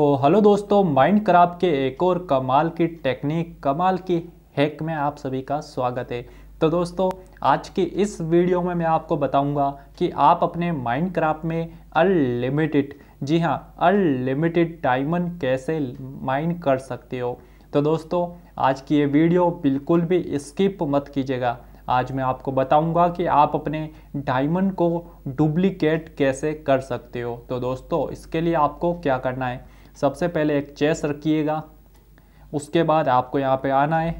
तो हेलो दोस्तों mind craft के एक और कमाल की टेक्निक कमाल की हैक में आप सभी का स्वागत है तो दोस्तों आज की इस वीडियो में मैं आपको बताऊंगा कि आप अपने माइंड क्राफ्ट में अनलिमिटेड जी हाँ अनलिमिटेड डायमंड कैसे माइन कर सकते हो तो दोस्तों आज की ये वीडियो बिल्कुल भी स्किप मत कीजिएगा आज मैं आपको बताऊंगा कि आप अपने डायमंड को डुप्लीकेट कैसे कर सकते हो तो दोस्तों इसके लिए आपको क्या करना है सबसे पहले एक चेस रखिएगा उसके बाद आपको यहाँ पे आना है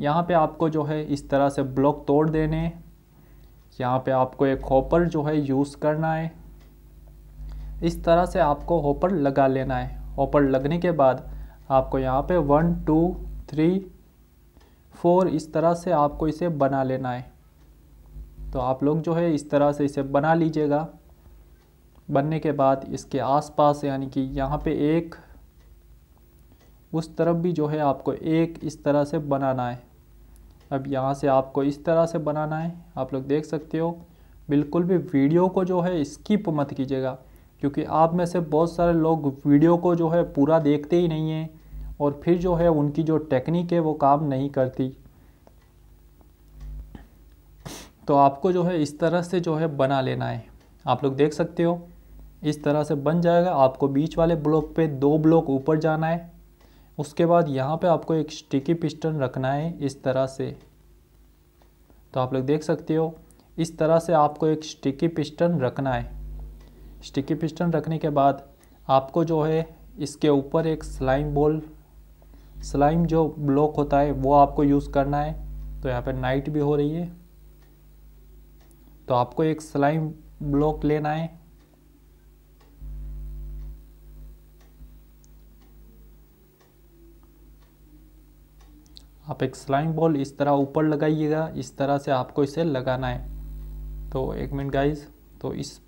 यहाँ पे आपको जो है इस तरह से ब्लॉक तोड़ देने यहाँ पे आपको एक होपर जो है यूज़ करना है इस तरह से आपको होपर लगा लेना है होपर लगने के बाद आपको यहाँ पे वन टू थ्री फोर इस तरह से आपको इसे बना लेना है तो आप लोग जो है इस तरह से इसे बना लीजिएगा बनने के बाद इसके आसपास यानी कि यहाँ पे एक उस तरफ भी जो है आपको एक इस तरह से बनाना है अब यहाँ से आपको इस तरह से बनाना है आप लोग देख सकते हो बिल्कुल भी वीडियो को जो है स्किप मत कीजिएगा क्योंकि आप में से बहुत सारे लोग वीडियो को जो है पूरा देखते ही नहीं हैं और फिर जो है उनकी जो टेक्निक है वो काम नहीं करती तो आपको जो है इस तरह से जो है बना लेना है आप लोग देख सकते हो इस तरह से बन जाएगा आपको बीच वाले ब्लॉक पे दो ब्लॉक ऊपर जाना है उसके बाद यहाँ पे आपको एक स्टिकी पिस्टन रखना है इस तरह से तो आप लोग देख सकते हो इस तरह से आपको एक स्टिकी पिस्टन रखना है स्टिकी पिस्टन रखने के बाद आपको जो है इसके ऊपर एक स्लाइम बॉल स्लाइम जो ब्लॉक होता है वो आपको यूज़ करना है तो यहाँ पर नाइट भी हो रही है तो आपको एक स्लाइम ब्लॉक लेना है आप एक स्लाइम बॉल इस तरह ऊपर लगाइएगा इस तरह से आपको इसे लगाना है तो एक मिनट गाइज तो इस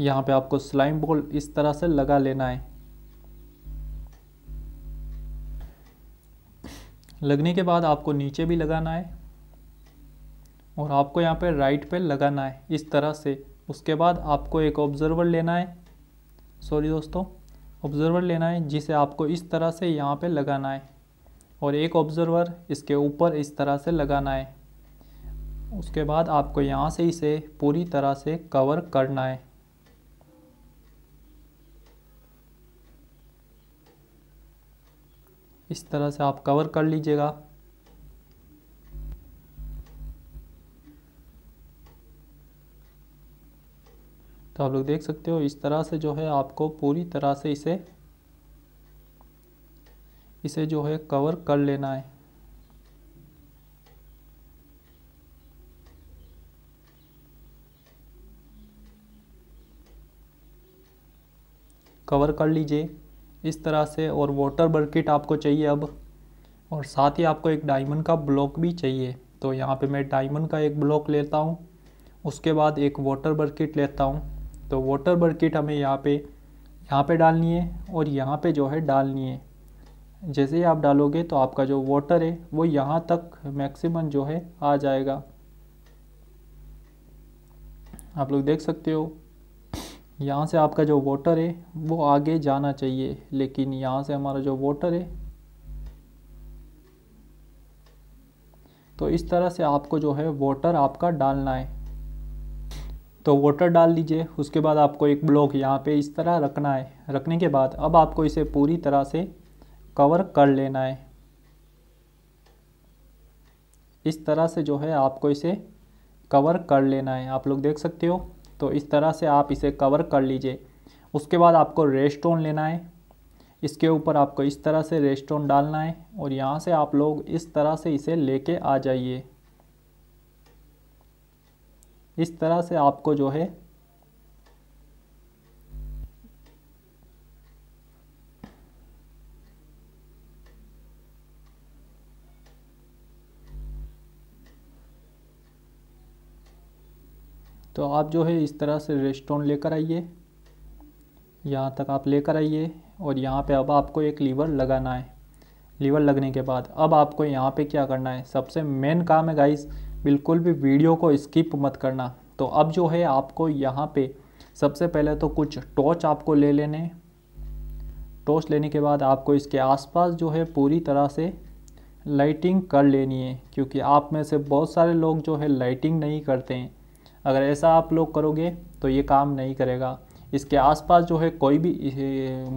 यहाँ पे आपको स्लाइम बॉल इस तरह से लगा लेना है लगने के बाद आपको नीचे भी लगाना है और आपको यहाँ पे राइट पे लगाना है इस तरह से उसके बाद आपको एक ऑब्जर्वर लेना है सॉरी दोस्तों ऑब्ज़र्वर लेना है जिसे आपको इस तरह से यहाँ पे लगाना है और एक ऑब्ज़र्वर इसके ऊपर इस तरह से लगाना है उसके बाद आपको यहाँ से इसे पूरी तरह से कवर करना है इस तरह से आप कवर कर लीजिएगा तो आप लोग देख सकते हो इस तरह से जो है आपको पूरी तरह से इसे इसे जो है कवर कर लेना है कवर कर लीजिए इस तरह से और वाटर बर्किट आपको चाहिए अब और साथ ही आपको एक डायमंड का ब्लॉक भी चाहिए तो यहाँ पे मैं डायमंड का एक ब्लॉक लेता हूँ उसके बाद एक वाटर बर्किट लेता हूँ तो वाटर बर्किट हमें यहाँ पे यहाँ पे डालनी है और यहाँ पे जो है डालनी है जैसे ही आप डालोगे तो आपका जो वाटर है वो यहाँ तक मैक्सिमम जो है आ जाएगा आप लोग देख सकते हो यहाँ से आपका जो वाटर है वो आगे जाना चाहिए लेकिन यहाँ से हमारा जो वाटर है तो इस तरह से आपको जो है वाटर आपका डालना है तो वाटर डाल लीजिए उसके बाद आपको एक ब्लॉक यहाँ पे इस तरह रखना है रखने के बाद अब आपको इसे पूरी तरह से कवर कर लेना है इस तरह से जो है आपको इसे कवर कर लेना है आप लोग देख सकते हो तो इस तरह से आप इसे कवर कर लीजिए उसके बाद आपको रेस्टोन लेना है इसके ऊपर आपको इस तरह से रेस्टोन डालना है और यहाँ से आप लोग इस तरह से इसे लेके आ जाइए इस तरह से आपको जो है तो आप जो है इस तरह से रेस्टोन लेकर आइए यहाँ तक आप लेकर आइए और यहाँ पे अब आपको एक लीवर लगाना है लीवर लगने के बाद अब आपको यहाँ पे क्या करना है सबसे मेन काम है गाइस बिल्कुल भी वीडियो को स्किप मत करना तो अब जो है आपको यहाँ पे सबसे पहले तो कुछ टॉर्च आपको ले लेने टॉर्च लेने के बाद आपको इसके आसपास जो है पूरी तरह से लाइटिंग कर लेनी है क्योंकि आप में से बहुत सारे लोग जो है लाइटिंग नहीं करते हैं अगर ऐसा आप लोग करोगे तो ये काम नहीं करेगा इसके आसपास जो है कोई भी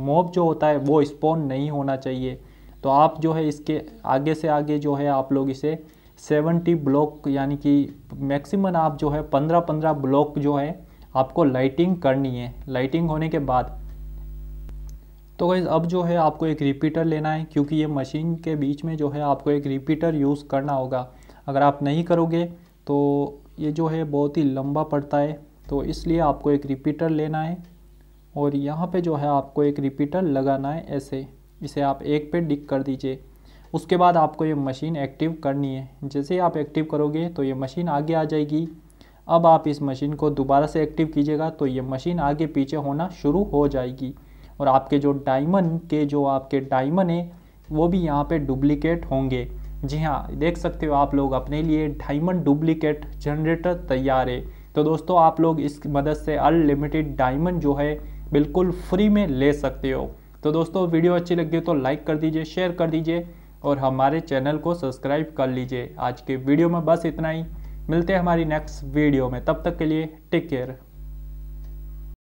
मोब जो होता है वो स्पॉन नहीं होना चाहिए तो आप जो है इसके आगे से आगे जो है आप लोग इसे सेवेंटी ब्लॉक यानी कि मैक्सिमम आप जो है पंद्रह पंद्रह ब्लॉक जो है आपको लाइटिंग करनी है लाइटिंग होने के बाद तो गाइज़ अब जो है आपको एक रिपीटर लेना है क्योंकि ये मशीन के बीच में जो है आपको एक रिपीटर यूज़ करना होगा अगर आप नहीं करोगे तो ये जो है बहुत ही लंबा पड़ता है तो इसलिए आपको एक रिपीटर लेना है और यहाँ पे जो है आपको एक रिपीटर लगाना है ऐसे इसे आप एक पे डिक कर दीजिए उसके बाद आपको ये मशीन एक्टिव करनी है जैसे ही आप एक्टिव करोगे तो ये मशीन आगे आ जाएगी अब आप इस मशीन को दोबारा से एक्टिव कीजिएगा तो ये मशीन आगे पीछे होना शुरू हो जाएगी और आपके जो डायमंड के जो आपके डायमंड हैं वो भी यहाँ पे डुप्लीकेट होंगे जी हाँ देख सकते हो आप लोग अपने लिए डायमंड डुप्लीकेट जनरेटर तैयार है तो दोस्तों आप लोग इस मदद से अनलिमिटेड डायमंड जो है बिल्कुल फ्री में ले सकते हो तो दोस्तों वीडियो अच्छी लगी हो तो लाइक कर दीजिए शेयर कर दीजिए और हमारे चैनल को सब्सक्राइब कर लीजिए आज के वीडियो में बस इतना ही मिलते हैं हमारी नेक्स्ट वीडियो में तब तक के लिए टेक केयर